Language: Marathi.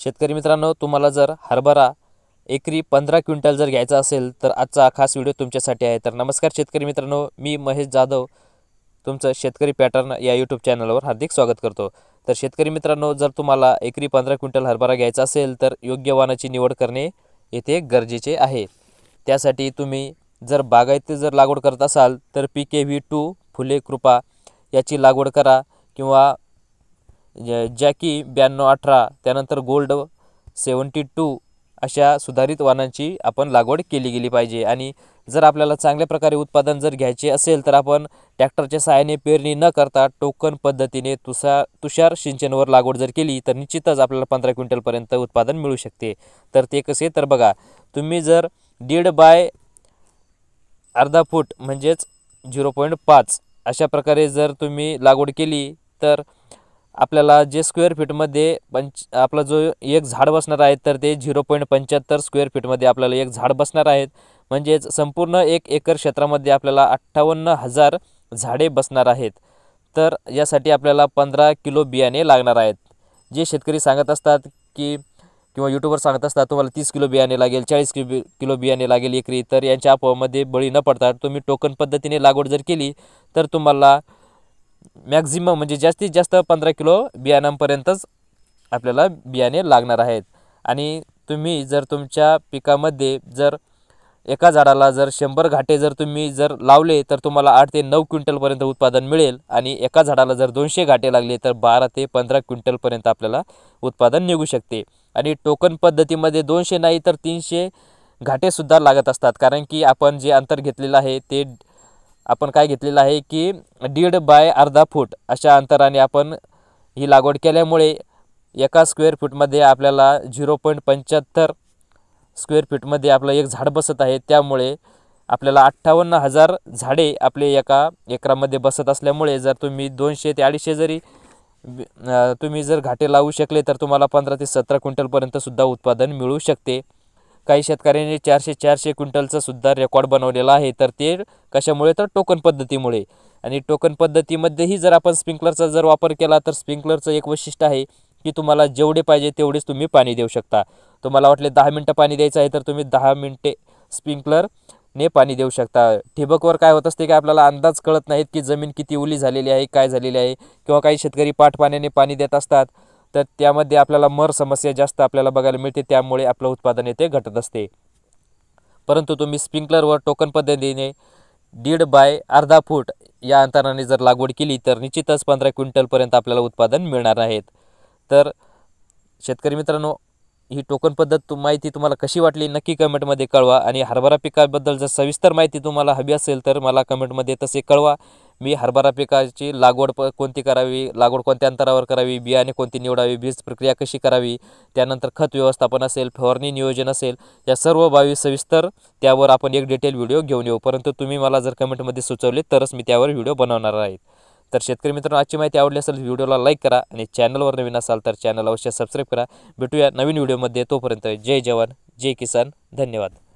शेतकरी मित्रांनो तुम्हाला जर हरभरा एकरी पंधरा क्विंटल जर घ्यायचा असेल तर आजचा खास व्हिडिओ तुमच्यासाठी आहे तर नमस्कार शेतकरी मित्रांनो मी महेश जाधव तुमचं शेतकरी पॅटर्न या यूट्यूब चॅनलवर हार्दिक स्वागत करतो तर शेतकरी मित्रांनो जर तुम्हाला एकरी पंधरा क्विंटल हरभरा घ्यायचा असेल तर योग्य वानाची निवड करणे येथे गरजेचे आहे त्यासाठी तुम्ही जर बागायती जर लागवड करत असाल तर P K V two Phule कृपा याची लागवड करा किंवा जॅकी ब्याण्णव अठरा त्यानंतर गोल्ड सेवन्टी टू अशा सुधारित वाहनांची आपण लागवड केली गेली पाहिजे आणि जर आपल्याला चांगल्या प्रकारे उत्पादन जर घ्यायचे असेल तर आपण ट्रॅक्टरच्या सहाय्याने पेरणी न करता टोकन पद्धतीने तुसा तुषार सिंचनवर लागवड जर केली तर निश्चितच आपल्याला पंधरा क्विंटलपर्यंत उत्पादन मिळू शकते तर ते कसे तर बघा तुम्ही जर दीड बाय अर्धा फूट म्हणजेच झिरो पॉईंट पाच अशा प्रकारे जर तुम्ही लागवड केली तर आपल्याला जे स्क्वेअर फीटमध्ये पंच आपला जो एक झाड बसणार आहे तर ते झिरो पॉईंट पंच्याहत्तर स्क्वेअर फीटमध्ये आपल्याला एक झाड बसणार आहेत म्हणजेच संपूर्ण एक एकर क्षेत्रामध्ये आपल्याला अठ्ठावन्न हजार झाडे बसणार आहेत तर यासाठी आपल्याला पंधरा किलो बियाणे लागणार आहेत जे शेतकरी सांगत असतात की किंवा यूट्यूबवर सांगत असतात तुम्हाला तीस किलो बियाणे लागेल चाळीस किलो किलो बियाणे लागेल एकरी तर यांच्या अपवामध्ये बळी न पडतात तुम्ही टोकन पद्धतीने लागवड जर केली तर तुम्हाला मॅक्झिमम म्हणजे जास्तीत जास्त पंधरा किलो बियाणांपर्यंतच आपल्याला बियाणे लागणार आहेत आणि तुम्ही जर तुमच्या पिकामध्ये जर एका झाडाला जर शंभर घाटे जर तुम्ही जर लावले तर तुम्हाला आठ ते नऊ क्विंटलपर्यंत उत्पादन मिळेल आणि एका झाडाला जर दोनशे घाटे लागले तर बारा ते पंधरा क्विंटलपर्यंत आपल्याला उत्पादन निघू शकते आणि टोकन पद्धतीमध्ये दोनशे नाही तर तीनशे घाटेसुद्धा लागत असतात कारण की आपण जे अंतर घेतलेलं आहे ते आपण काय घेतलेलं आहे की दीड बाय अर्धा फूट अशा अंतराने आपण ही लागवड केल्यामुळे एका स्क्वेअर फूटमध्ये आपल्याला झिरो पॉईंट पंच्याहत्तर स्क्वेअर फीटमध्ये आपलं एक झाड बसत आहे त्यामुळे आपल्याला अठ्ठावन्न हजार झाडे आपले एका एकरामध्ये बसत असल्यामुळे जर तुम्ही दोनशे ते अडीचशे जरी तुम्ही जर घाटे लावू शकले तर तुम्हाला पंधरा ते सतरा क्विंटलपर्यंतसुद्धा उत्पादन मिळू शकते काही शेतकऱ्यांनी चारशे चारशे क्विंटलचा सुद्धा रेकॉर्ड बनवलेला आहे तर ते कशामुळे तर टोकन पद्धतीमुळे आणि टोकन पद्धतीमध्येही जर आपण स्प्रिंकलरचा जर वापर केला तर स्प्रिंकलरचं एक वैशिष्ट्य आहे की तुम्हाला जेवढे पाहिजे तेवढेच तुम्ही पाणी देऊ शकता तुम्हाला वाटले दहा मिनटं पाणी द्यायचं आहे तर तुम्ही दहा मिनटे स्प्रिंकलरने पाणी देऊ शकता ठिबकवर काय होत असते की आपल्याला अंदाज कळत नाहीत की जमीन किती ओली झालेली आहे काय झालेली आहे किंवा काही शेतकरी पाठपाण्याने पाणी देत असतात तर त्यामध्ये आपल्याला मर समस्या जास्त आपल्याला बघायला मिळते त्यामुळे आपलं उत्पादन येथे घटत असते परंतु तुम्ही स्प्रिंकलरवर टोकन पद्धतीने दीड बाय अर्धा फूट या अंतराने जर लागवड केली तर निश्चितच पंधरा क्विंटलपर्यंत आपल्याला उत्पादन मिळणार आहेत तर शेतकरी मित्रांनो ही टोकन पद्धत तु माहिती तुम्हाला कशी वाटली नक्की कमेंटमध्ये कळवा आणि हरभरा पिकाबद्दल जर सविस्तर माहिती तुम्हाला हवी असेल तर मला कमेंटमध्ये तसे कळवा मी हरभरा पिकाची लागवड प कोणती करावी लागवड कोणत्या अंतरावर करावी बियाणे कोणती निवडावी बीज प्रक्रिया कशी करावी त्यानंतर खत व्यवस्थापन असेल फवारणी नियोजन असेल या सर्व बाबी सविस्तर त्यावर आपण एक डिटेल व्हिडिओ घेऊन येऊ परंतु तुम्ही मला जर कमेंटमध्ये सुचवले तरच मी त्यावर व्हिडिओ बनवणार आहे तर शेतकरी मित्रांनो आजची माहिती आवडली असेल व्हिडिओला लाईक करा आणि चॅनलवर नवीन असाल तर चॅनल अवश्य सबस्क्राईब करा भेटूया नवीन व्हिडिओमध्ये तोपर्यंत जय जवान जय किसान धन्यवाद